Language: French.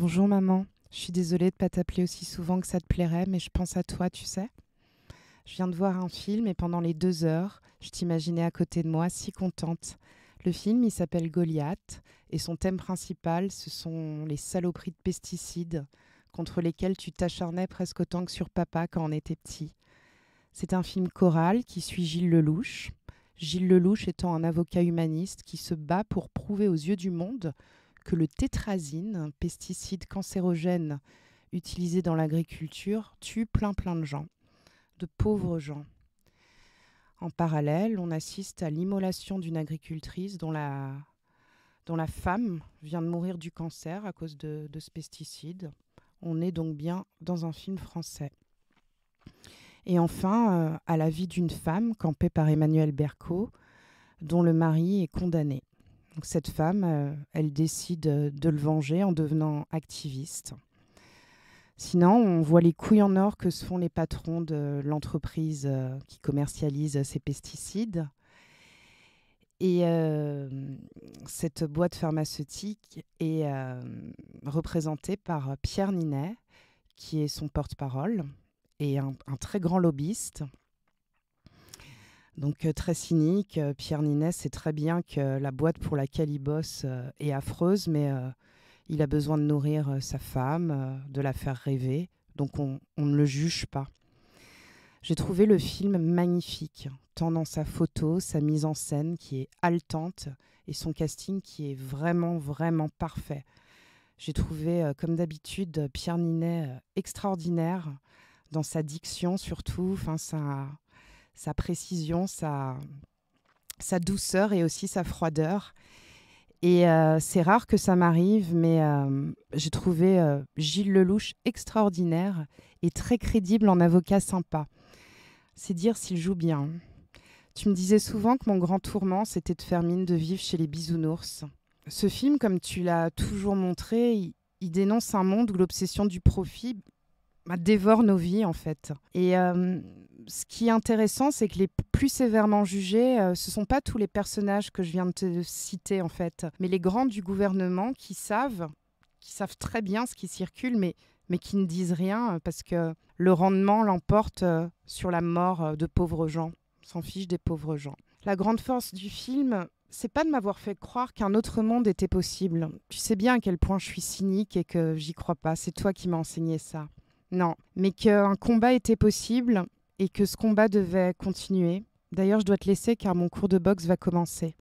Bonjour maman, je suis désolée de ne pas t'appeler aussi souvent que ça te plairait, mais je pense à toi, tu sais. Je viens de voir un film et pendant les deux heures, je t'imaginais à côté de moi, si contente. Le film, il s'appelle Goliath et son thème principal, ce sont les saloperies de pesticides contre lesquels tu t'acharnais presque autant que sur papa quand on était petit. C'est un film choral qui suit Gilles Lelouch. Gilles Lelouch étant un avocat humaniste qui se bat pour prouver aux yeux du monde que le tétrazine, un pesticide cancérogène utilisé dans l'agriculture, tue plein plein de gens, de pauvres gens. En parallèle, on assiste à l'immolation d'une agricultrice dont la, dont la femme vient de mourir du cancer à cause de, ce pesticide. On est donc bien dans un film français. Et enfin, euh, à la vie d'une femme campée par Emmanuel Berco, dont le mari est condamné cette femme, euh, elle décide euh, de le venger en devenant activiste. Sinon, on voit les couilles en or que se font les patrons de l'entreprise euh, qui commercialise ces pesticides. Et cette boîte pharmaceutique est représentée par Pierre Ninet, qui est son porte-parole et un, un, très grand lobbyiste. Donc euh, très cynique, euh, Pierre Ninet sait très bien que la boîte pour laquelle il euh, est affreuse, mais il a besoin de nourrir sa femme, de la faire rêver, donc on, ne le juge pas. J'ai trouvé le film magnifique, tant dans sa photo, sa mise en scène qui est haletante et son casting qui est vraiment, vraiment parfait. J'ai trouvé, comme d'habitude, Pierre Ninet extraordinaire, dans sa diction surtout. Enfin, ça, sa précision, sa, douceur et aussi sa froideur. Et euh, c'est rare que ça m'arrive, mais euh, j'ai trouvé euh, Gilles Lelouch extraordinaire et très crédible en avocat sympa. C'est dire s'il joue bien. Tu me disais souvent que mon grand tourment, c'était de faire mine de vivre chez les bisounours. Ce film, comme tu l'as toujours montré, il dénonce un monde où l'obsession du profit bah, dévore nos vies en fait. Et euh, ce qui est intéressant, c'est que les plus sévèrement jugés, euh, ce ne sont pas tous les personnages que je viens de te citer en fait, mais les grands du gouvernement qui savent, qui savent très bien ce qui circule, mais mais qui ne disent rien euh, parce que le rendement l'emporte sur la mort de pauvres gens. S'en fiche des pauvres gens. La grande force du film, c'est pas de m'avoir fait croire qu'un autre monde était possible. Tu sais bien à quel point je suis cynique et que j'y crois pas. C'est toi qui m'as enseigné ça. Non, mais qu'un combat était possible et que ce combat devait continuer. D'ailleurs, je dois te laisser car mon cours de boxe va commencer.